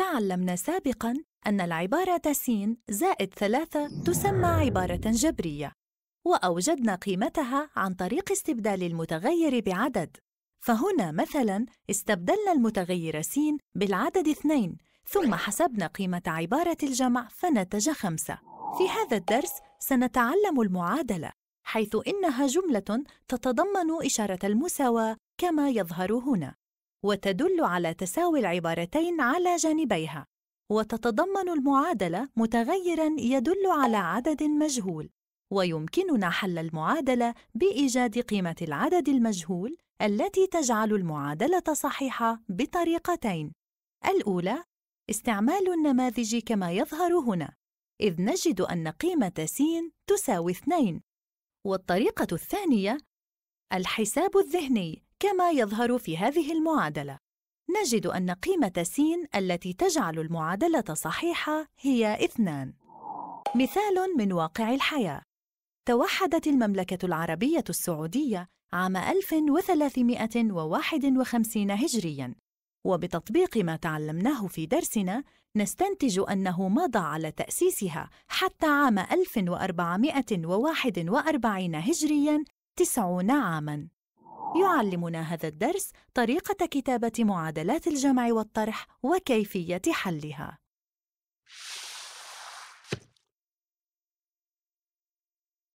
تعلمنا سابقاً أن العبارة س زائد ثلاثة تسمى عبارة جبرية وأوجدنا قيمتها عن طريق استبدال المتغير بعدد فهنا مثلاً استبدلنا المتغير س بالعدد اثنين ثم حسبنا قيمة عبارة الجمع فنتج خمسة في هذا الدرس سنتعلم المعادلة حيث إنها جملة تتضمن إشارة المساواة كما يظهر هنا وتدل على تساوي العبارتين على جانبيها وتتضمن المعادلة متغيراً يدل على عدد مجهول ويمكننا حل المعادلة بإيجاد قيمة العدد المجهول التي تجعل المعادلة صحيحة بطريقتين الأولى استعمال النماذج كما يظهر هنا إذ نجد أن قيمة س تساوي 2 والطريقة الثانية الحساب الذهني كما يظهر في هذه المعادلة نجد أن قيمة س التي تجعل المعادلة صحيحة هي 2 مثال من واقع الحياة توحدت المملكة العربية السعودية عام 1351 هجرياً وبتطبيق ما تعلمناه في درسنا نستنتج أنه مضى على تأسيسها حتى عام 1441 هجرياً 90 عاماً يعلمنا هذا الدرس طريقة كتابة معادلات الجمع والطرح وكيفية حلها.